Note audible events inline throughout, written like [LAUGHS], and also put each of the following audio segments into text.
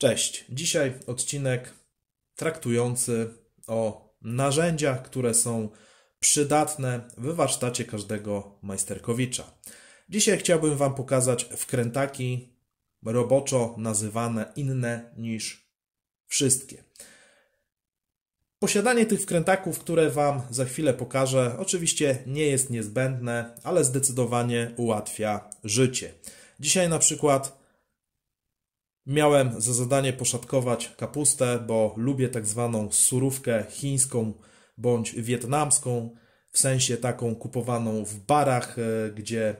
Cześć. Dzisiaj odcinek traktujący o narzędziach, które są przydatne w warsztacie każdego majsterkowicza. Dzisiaj chciałbym Wam pokazać wkrętaki roboczo nazywane inne niż wszystkie. Posiadanie tych wkrętaków, które Wam za chwilę pokażę, oczywiście nie jest niezbędne, ale zdecydowanie ułatwia życie. Dzisiaj na przykład Miałem za zadanie poszatkować kapustę, bo lubię tak zwaną surówkę chińską bądź wietnamską, w sensie taką kupowaną w barach, e, gdzie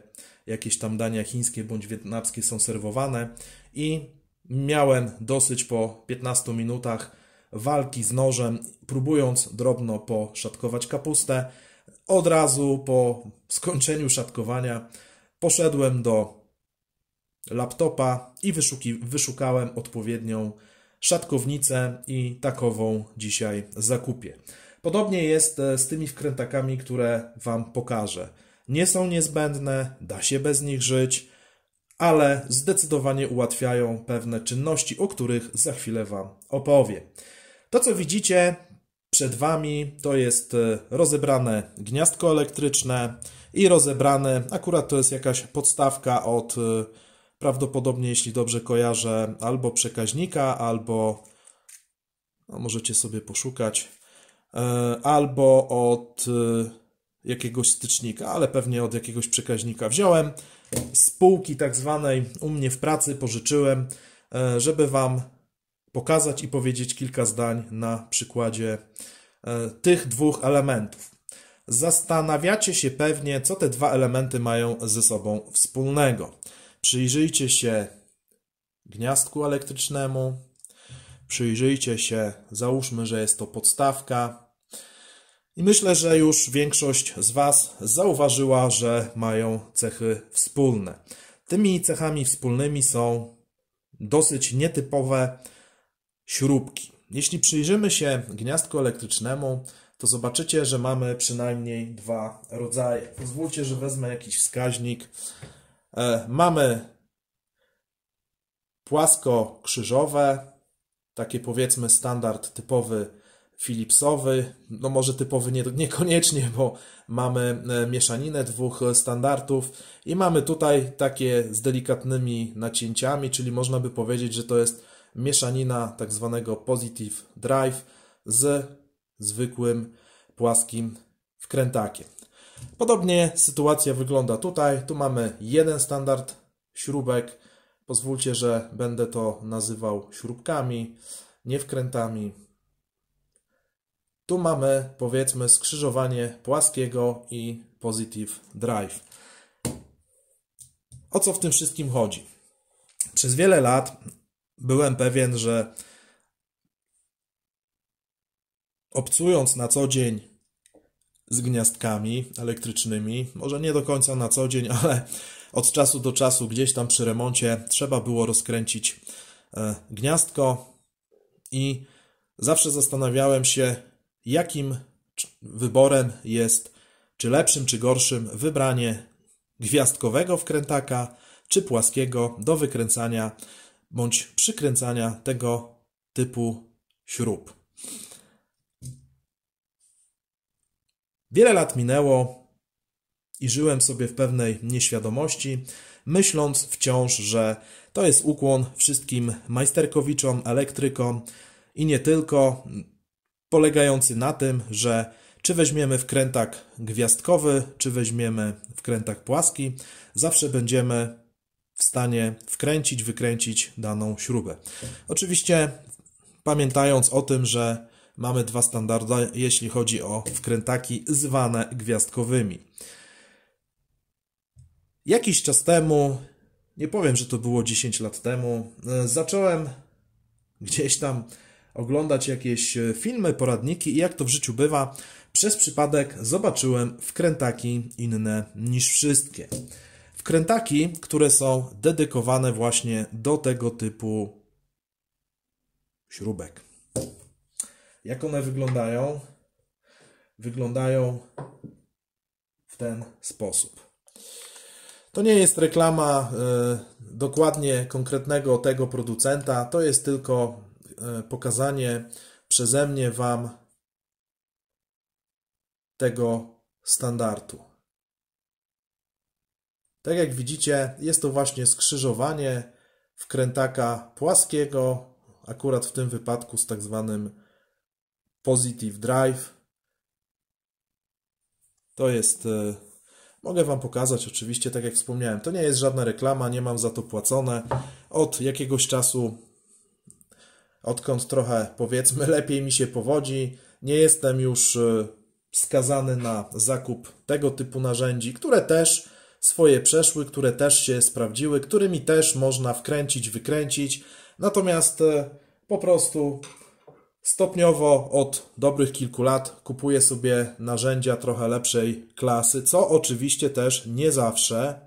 jakieś tam dania chińskie bądź wietnamskie są serwowane i miałem dosyć po 15 minutach walki z nożem, próbując drobno poszatkować kapustę. Od razu po skończeniu szatkowania poszedłem do laptopa i wyszukałem odpowiednią szatkownicę i takową dzisiaj zakupię. Podobnie jest e, z tymi wkrętakami, które Wam pokażę. Nie są niezbędne, da się bez nich żyć, ale zdecydowanie ułatwiają pewne czynności, o których za chwilę Wam opowiem. To, co widzicie przed Wami, to jest e, rozebrane gniazdko elektryczne i rozebrane, akurat to jest jakaś podstawka od e, prawdopodobnie, jeśli dobrze kojarzę, albo przekaźnika, albo no, możecie sobie poszukać, e, albo od e, jakiegoś stycznika, ale pewnie od jakiegoś przekaźnika wziąłem. Spółki tak zwanej u mnie w pracy pożyczyłem, e, żeby Wam pokazać i powiedzieć kilka zdań na przykładzie tych dwóch elementów. Zastanawiacie się pewnie, co te dwa elementy mają ze sobą wspólnego. Przyjrzyjcie się gniazdku elektrycznemu, przyjrzyjcie się, załóżmy, że jest to podstawka. I myślę, że już większość z Was zauważyła, że mają cechy wspólne. Tymi cechami wspólnymi są dosyć nietypowe śrubki. Jeśli przyjrzymy się gniazdku elektrycznemu, to zobaczycie, że mamy przynajmniej dwa rodzaje. Pozwólcie, że wezmę jakiś wskaźnik. E, mamy płasko-krzyżowe, takie powiedzmy standard typowy Philipsowy, no może typowy nie, niekoniecznie, bo mamy e, mieszaninę dwóch standardów i mamy tutaj takie z delikatnymi nacięciami, czyli można by powiedzieć, że to jest mieszanina tak zwanego positive drive z zwykłym płaskim wkrętakiem. Podobnie sytuacja wygląda tutaj. Tu mamy jeden standard śrubek. Pozwólcie, że będę to nazywał śrubkami, nie wkrętami. Tu mamy powiedzmy skrzyżowanie płaskiego i positive drive. O co w tym wszystkim chodzi? Przez wiele lat byłem pewien, że obcując na co dzień z gniazdkami elektrycznymi. Może nie do końca na co dzień, [LAUGHS] ale od czasu do czasu gdzieś tam przy remoncie trzeba było rozkręcić e, gniazdko i zawsze zastanawiałem się, jakim wyborem jest, czy lepszym, czy gorszym, wybranie gwiazdkowego wkrętaka, czy płaskiego do wykręcania bądź przykręcania tego typu śrub. Wiele lat minęło i żyłem sobie w pewnej nieświadomości, myśląc wciąż, że to jest ukłon wszystkim majsterkowiczom, elektrykom i nie tylko, polegający na tym, że czy weźmiemy wkrętak gwiazdkowy, czy weźmiemy wkrętak płaski, zawsze będziemy w stanie wkręcić, wykręcić daną śrubę. Oczywiście pamiętając o tym, że mamy dwa standardy, jeśli chodzi o wkrętaki zwane gwiazdkowymi. Jakiś czas temu, nie powiem, że to było 10 lat temu, e, zacząłem gdzieś tam oglądać jakieś e, filmy, poradniki i jak to w życiu bywa, przez przypadek zobaczyłem wkrętaki inne niż wszystkie. Wkrętaki, które są dedykowane właśnie do tego typu śrubek. Jak one wyglądają? Wyglądają w ten sposób. To nie jest reklama y, dokładnie konkretnego tego producenta, to jest tylko y, pokazanie przeze mnie Wam tego standardu. Tak jak widzicie, jest to właśnie skrzyżowanie wkrętaka płaskiego, akurat w tym wypadku z tak zwanym Positive Drive. To jest. E, mogę Wam pokazać, oczywiście, tak jak wspomniałem, to nie jest żadna reklama, nie mam za to płacone. Od jakiegoś czasu, odkąd trochę powiedzmy [LAUGHS] lepiej mi się powodzi, nie jestem już e, skazany na zakup tego typu narzędzi, które też swoje przeszły, które też się sprawdziły, którymi też można wkręcić, wykręcić. Natomiast e, po prostu Stopniowo od dobrych kilku lat kupuję sobie narzędzia trochę lepszej klasy, co oczywiście też nie zawsze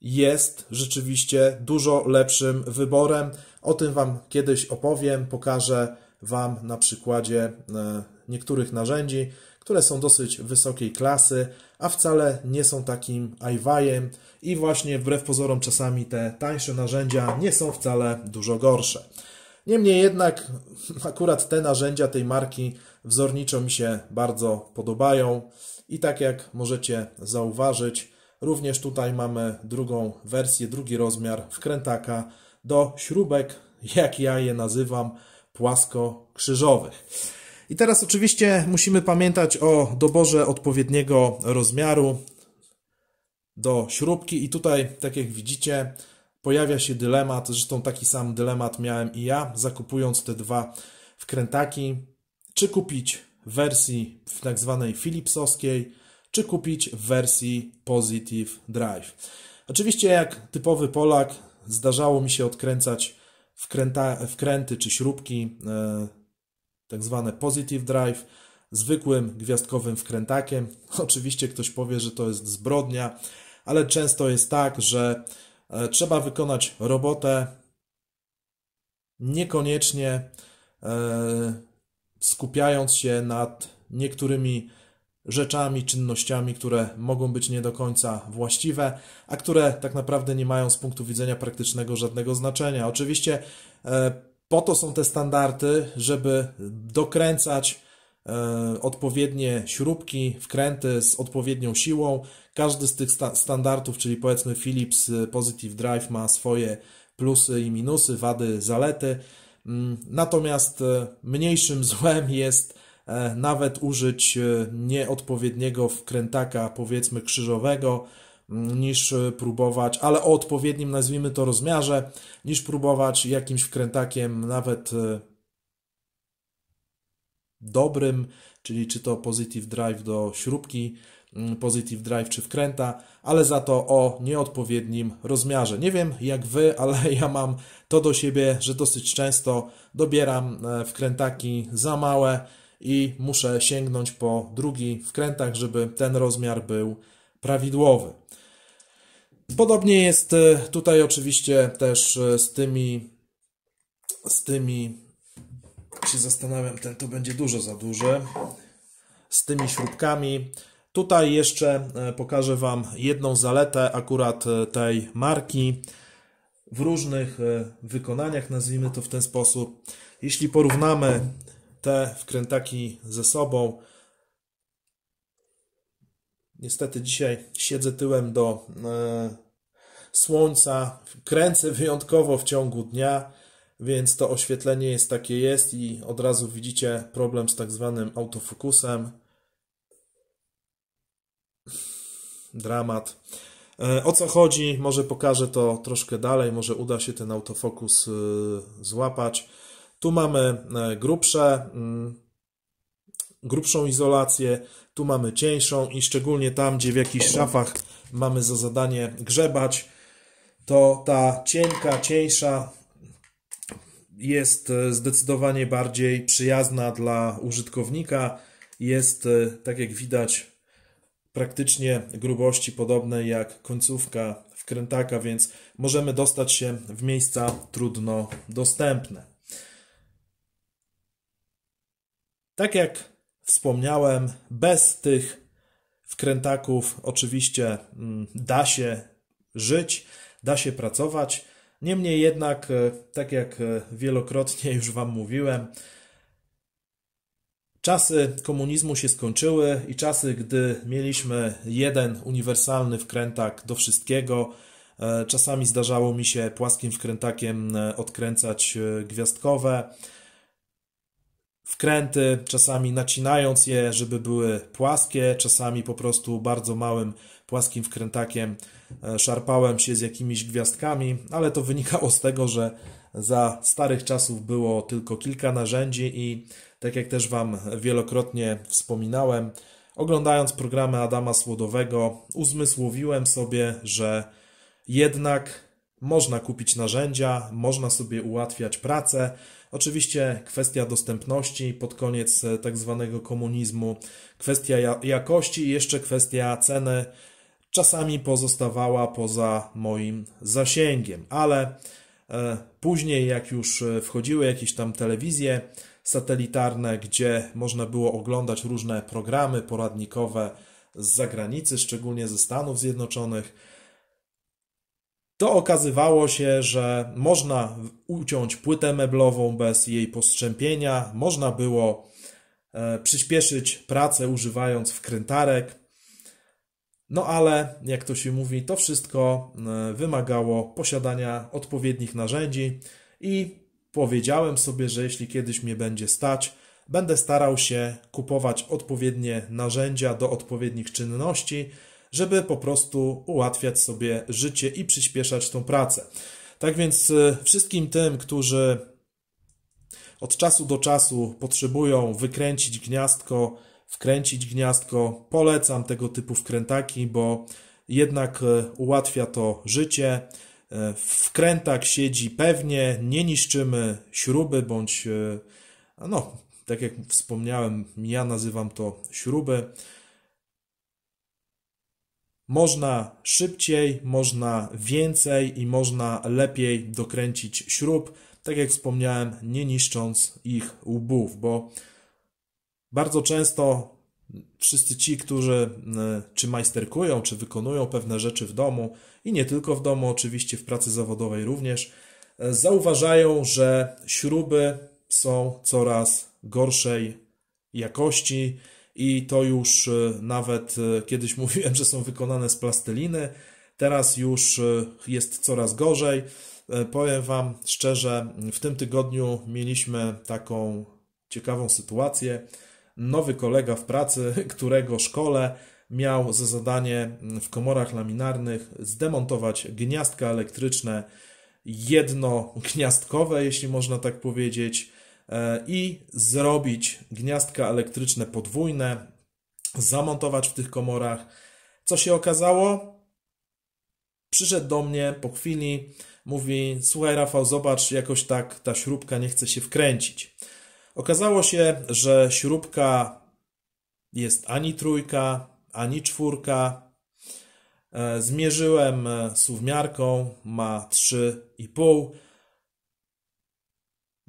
jest rzeczywiście dużo lepszym wyborem. O tym Wam kiedyś opowiem, pokażę Wam na przykładzie e, niektórych narzędzi, które są dosyć wysokiej klasy, a wcale nie są takim iWajem i właśnie wbrew pozorom czasami te tańsze narzędzia nie są wcale dużo gorsze. Niemniej jednak [LAUGHS] akurat te narzędzia tej marki wzorniczo mi się bardzo podobają i tak jak możecie zauważyć, również tutaj mamy drugą wersję, drugi rozmiar wkrętaka do śrubek, jak ja je nazywam, płasko-krzyżowych. I teraz oczywiście musimy pamiętać o doborze odpowiedniego rozmiaru do śrubki i tutaj, tak jak widzicie, pojawia się dylemat, zresztą taki sam dylemat miałem i ja, zakupując te dwa wkrętaki, czy kupić w wersji w tak zwanej Philipsowskiej, czy kupić w wersji Positive Drive. Oczywiście jak typowy Polak zdarzało mi się odkręcać wkręta, wkręty czy śrubki e, tak zwane positive drive, zwykłym gwiazdkowym wkrętakiem. [LAUGHS] Oczywiście ktoś powie, że to jest zbrodnia, ale często jest tak, że e, trzeba wykonać robotę niekoniecznie e, skupiając się nad niektórymi rzeczami, czynnościami, które mogą być nie do końca właściwe, a które tak naprawdę nie mają z punktu widzenia praktycznego żadnego znaczenia. Oczywiście e, po to są te standardy, żeby dokręcać e, odpowiednie śrubki, wkręty z odpowiednią siłą. Każdy z tych standardów, czyli powiedzmy Philips e, Positive Drive ma swoje plusy i minusy, wady, zalety. Mm, natomiast e, mniejszym [LAUGHS] złem jest nawet użyć nieodpowiedniego wkrętaka, powiedzmy krzyżowego, niż e, próbować, ale o odpowiednim, nazwijmy to, rozmiarze, niż próbować jakimś wkrętakiem, nawet e, dobrym, czyli czy to positive drive do śrubki, mm, positive drive czy wkręta, ale za to o nieodpowiednim rozmiarze. Nie wiem jak wy, [LAUGHS] ale ja mam to do siebie, że dosyć często dobieram e, wkrętaki za małe i muszę sięgnąć po drugi wkrętak, żeby ten rozmiar był prawidłowy. Podobnie jest e, tutaj oczywiście też e, z tymi, z tymi, się zastanawiam, ten tu będzie dużo za duży, z tymi śrubkami. Tutaj jeszcze e, pokażę Wam jedną zaletę akurat tej marki w różnych wykonaniach, nazwijmy to w ten sposób. Jeśli porównamy te wkrętaki ze sobą, Niestety dzisiaj siedzę tyłem do e, słońca, kręcę wyjątkowo w ciągu dnia, więc to oświetlenie jest takie jest i od razu widzicie problem z tak zwanym autofokusem. Dramat. E, o co chodzi? Może pokażę to troszkę dalej, może uda się ten autofokus e, złapać. Tu mamy grubsze mm, grubszą izolację, tu mamy cieńszą i szczególnie tam, gdzie w jakichś szafach mamy za zadanie grzebać, to ta cienka, cieńsza jest e, zdecydowanie bardziej przyjazna dla użytkownika. Jest, e, tak jak widać, praktycznie grubości podobnej jak końcówka wkrętaka, więc możemy dostać się w miejsca trudno dostępne. Tak jak wspomniałem, bez tych wkrętaków oczywiście mm, da się żyć, da się pracować. Niemniej jednak, e, tak jak e, wielokrotnie [LAUGHS] już Wam mówiłem, czasy komunizmu się skończyły i czasy, gdy mieliśmy jeden uniwersalny wkrętak do wszystkiego, e, czasami zdarzało mi się płaskim wkrętakiem odkręcać gwiazdkowe wkręty, czasami nacinając je, żeby były płaskie, czasami po prostu bardzo małym, płaskim wkrętakiem e, szarpałem się z jakimiś gwiazdkami, ale to wynikało z tego, że za starych czasów było tylko kilka narzędzi i tak jak też Wam wielokrotnie wspominałem, oglądając programy Adama Słodowego, uzmysłowiłem sobie, że jednak można kupić narzędzia, można sobie ułatwiać pracę, Oczywiście kwestia dostępności pod koniec e, tak zwanego komunizmu, kwestia jakości i jeszcze kwestia ceny czasami pozostawała poza moim zasięgiem, ale e, później jak już e, wchodziły jakieś tam telewizje satelitarne, gdzie można było oglądać różne programy poradnikowe z zagranicy, szczególnie ze Stanów Zjednoczonych, to okazywało się, że można uciąć płytę meblową bez jej postrzępienia, można było e, przyspieszyć pracę używając wkrętarek. No ale, jak to się mówi, to wszystko e, wymagało posiadania odpowiednich narzędzi i powiedziałem sobie, że jeśli kiedyś mnie będzie stać, będę starał się kupować odpowiednie narzędzia do odpowiednich czynności, żeby po prostu ułatwiać sobie życie i przyspieszać tą pracę. Tak więc e, wszystkim tym, którzy od czasu do czasu potrzebują wykręcić gniazdko, wkręcić gniazdko, polecam tego typu wkrętaki, bo jednak e, ułatwia to życie. E, Wkrętak siedzi pewnie, nie niszczymy śruby bądź, no, tak jak wspomniałem, ja nazywam to śruby. Można szybciej, można więcej i można lepiej dokręcić śrub, tak jak wspomniałem, nie niszcząc ich łbów, bo bardzo często wszyscy ci, którzy e, czy majsterkują, czy wykonują pewne rzeczy w domu i nie tylko w domu, oczywiście w pracy zawodowej również, e, zauważają, że śruby są coraz gorszej jakości, i to już e, nawet e, kiedyś [LAUGHS] mówiłem, że są wykonane z plasteliny. Teraz już e, jest coraz gorzej. Powiem Wam szczerze, w tym tygodniu mieliśmy taką ciekawą sytuację. Nowy kolega w pracy, [LAUGHS] którego szkole miał za zadanie w komorach laminarnych zdemontować gniazdka elektryczne gniazdkowe, jeśli można tak powiedzieć, E, i zrobić gniazdka elektryczne podwójne, zamontować w tych komorach. Co się okazało? Przyszedł do mnie po chwili, mówi: Słuchaj, Rafał, zobacz, jakoś tak ta śrubka nie chce się wkręcić. Okazało się, że śrubka jest ani trójka, ani czwórka. E, zmierzyłem e, suwmiarką, ma 3,5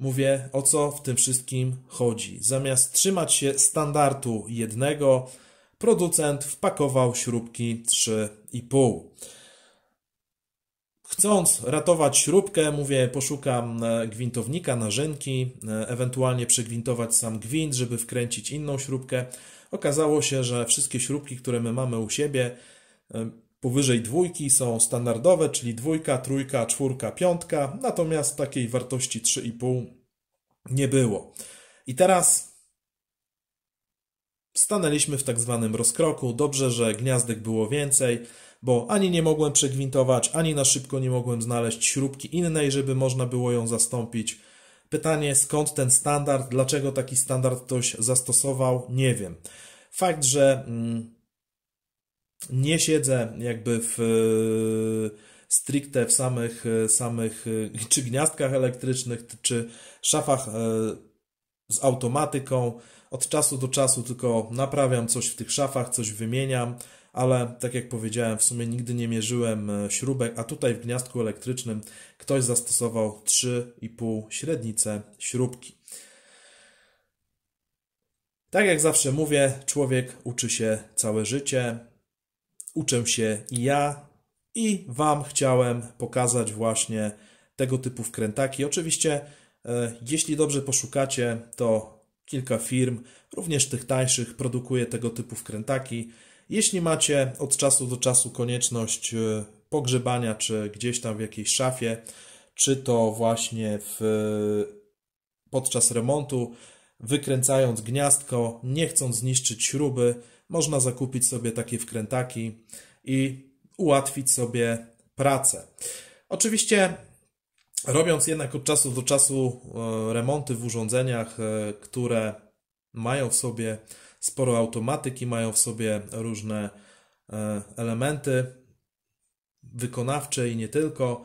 Mówię, o co w tym wszystkim chodzi. Zamiast trzymać się standardu jednego, producent wpakował śrubki 3,5. Chcąc ratować śrubkę, mówię, poszukam e, gwintownika, narzynki, e, ewentualnie przegwintować sam gwint, żeby wkręcić inną śrubkę. Okazało się, że wszystkie śrubki, które my mamy u siebie, e, Powyżej dwójki są standardowe, czyli dwójka, trójka, czwórka, piątka, natomiast takiej wartości 3,5 nie było. I teraz stanęliśmy w tak zwanym rozkroku. Dobrze, że gniazdek było więcej, bo ani nie mogłem przegwintować, ani na szybko nie mogłem znaleźć śrubki innej, żeby można było ją zastąpić. Pytanie, skąd ten standard, dlaczego taki standard ktoś zastosował, nie wiem. Fakt, że. Mm, nie siedzę jakby w e, stricte w samych, e, samych e, [LAUGHS] czy gniazdkach elektrycznych, czy szafach z automatyką. Od czasu do czasu tylko naprawiam coś w tych szafach, coś wymieniam, ale tak jak powiedziałem, w sumie nigdy nie mierzyłem śrubek, a tutaj w gniazdku elektrycznym ktoś zastosował 3,5 średnice śrubki. Tak jak zawsze mówię, człowiek uczy się całe życie uczę się i ja i Wam chciałem pokazać właśnie tego typu wkrętaki. Oczywiście, e, jeśli dobrze poszukacie, to kilka firm, również tych tańszych, produkuje tego typu wkrętaki. Jeśli macie od czasu do czasu konieczność e, pogrzebania, czy gdzieś tam w jakiejś szafie, czy to właśnie w, podczas remontu, wykręcając gniazdko, nie chcąc zniszczyć śruby, można zakupić sobie takie wkrętaki i ułatwić sobie pracę. Oczywiście robiąc jednak od czasu do czasu e, remonty w urządzeniach, e, które mają w sobie sporo automatyki, mają w sobie różne e, elementy wykonawcze i nie tylko.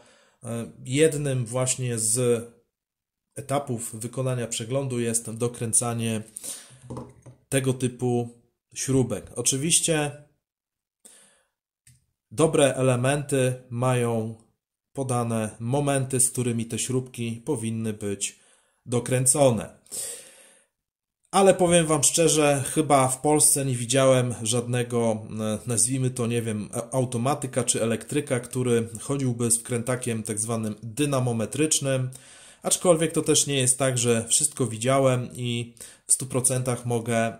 Jednym właśnie z etapów wykonania przeglądu jest dokręcanie tego typu śrubek. Oczywiście dobre elementy mają podane momenty, z którymi te śrubki powinny być dokręcone. Ale powiem Wam szczerze, chyba w Polsce nie widziałem żadnego, e, nazwijmy to, nie wiem, e, automatyka czy elektryka, który chodziłby z krętakiem tak zwanym dynamometrycznym, Aczkolwiek to też nie jest tak, że wszystko widziałem i w 100% mogę e,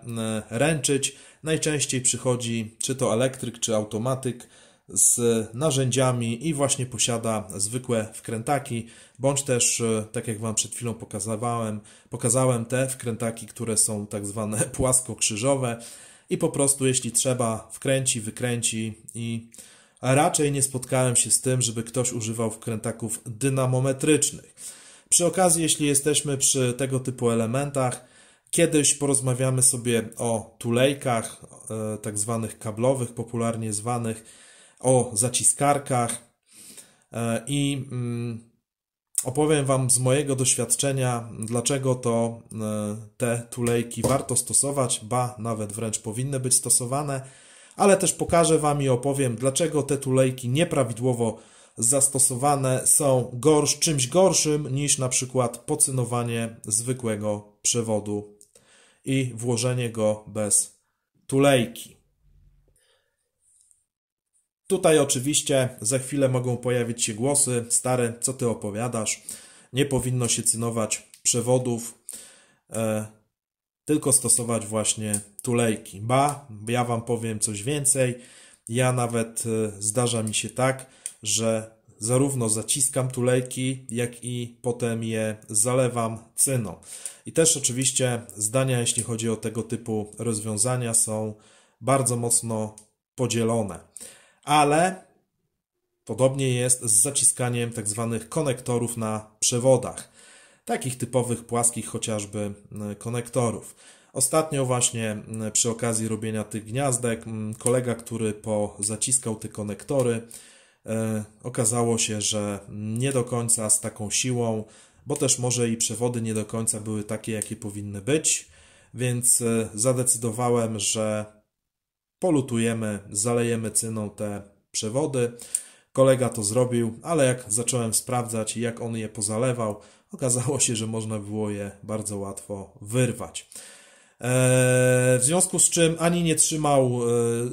ręczyć. Najczęściej przychodzi czy to elektryk, czy automatyk z narzędziami i właśnie posiada zwykłe wkrętaki, bądź też, e, tak jak Wam przed chwilą pokazałem, pokazałem te wkrętaki, które są tak zwane [LAUGHS] płaskokrzyżowe i po prostu jeśli trzeba wkręci, wykręci i raczej nie spotkałem się z tym, żeby ktoś używał wkrętaków dynamometrycznych. Przy okazji, jeśli jesteśmy przy tego typu elementach, kiedyś porozmawiamy sobie o tulejkach, e, tak zwanych kablowych, popularnie zwanych, o zaciskarkach e, i mm, opowiem Wam z mojego doświadczenia, dlaczego to e, te tulejki warto stosować, ba, nawet wręcz powinny być stosowane, ale też pokażę Wam i opowiem, dlaczego te tulejki nieprawidłowo zastosowane są gorsz, czymś gorszym niż na przykład pocynowanie zwykłego przewodu i włożenie go bez tulejki. Tutaj oczywiście za chwilę mogą pojawić się głosy: Stary, co ty opowiadasz? Nie powinno się cynować przewodów, e, tylko stosować właśnie tulejki. Ba, ja Wam powiem coś więcej. Ja nawet e, zdarza mi się tak, że zarówno zaciskam tulejki, jak i potem je zalewam cyną. I też oczywiście zdania, jeśli chodzi o tego typu rozwiązania, są bardzo mocno podzielone. Ale podobnie jest z zaciskaniem tak zwanych konektorów na przewodach, takich typowych płaskich chociażby konektorów. Ostatnio właśnie przy okazji robienia tych gniazdek kolega, który pozaciskał te konektory, E, okazało się, że nie do końca z taką siłą, bo też może i przewody nie do końca były takie, jakie powinny być, więc e, zadecydowałem, że polutujemy, zalejemy cyną te przewody. Kolega to zrobił, ale jak zacząłem sprawdzać, jak on je pozalewał, okazało się, że można było je bardzo łatwo wyrwać. E, w związku z czym ani nie trzymał e,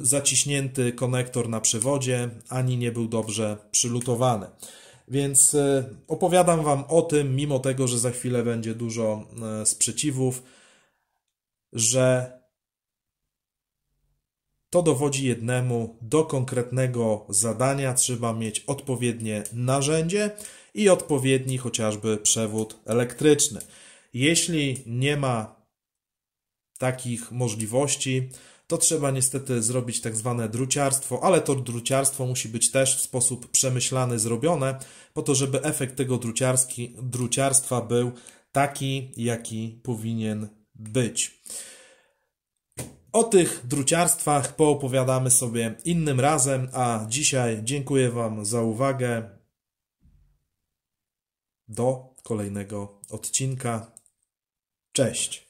zaciśnięty konektor na przewodzie, ani nie był dobrze przylutowany. Więc e, opowiadam Wam o tym, mimo tego, że za chwilę będzie dużo sprzeciwów, że to dowodzi jednemu, do konkretnego zadania trzeba mieć odpowiednie narzędzie i odpowiedni chociażby przewód elektryczny. Jeśli nie ma takich możliwości, to trzeba niestety zrobić tak zwane druciarstwo, ale to druciarstwo musi być też w sposób przemyślany zrobione, po to, żeby efekt tego druciarstwa był taki, jaki powinien być. O tych druciarstwach poopowiadamy sobie innym razem, a dzisiaj dziękuję Wam za uwagę. Do kolejnego odcinka. Cześć!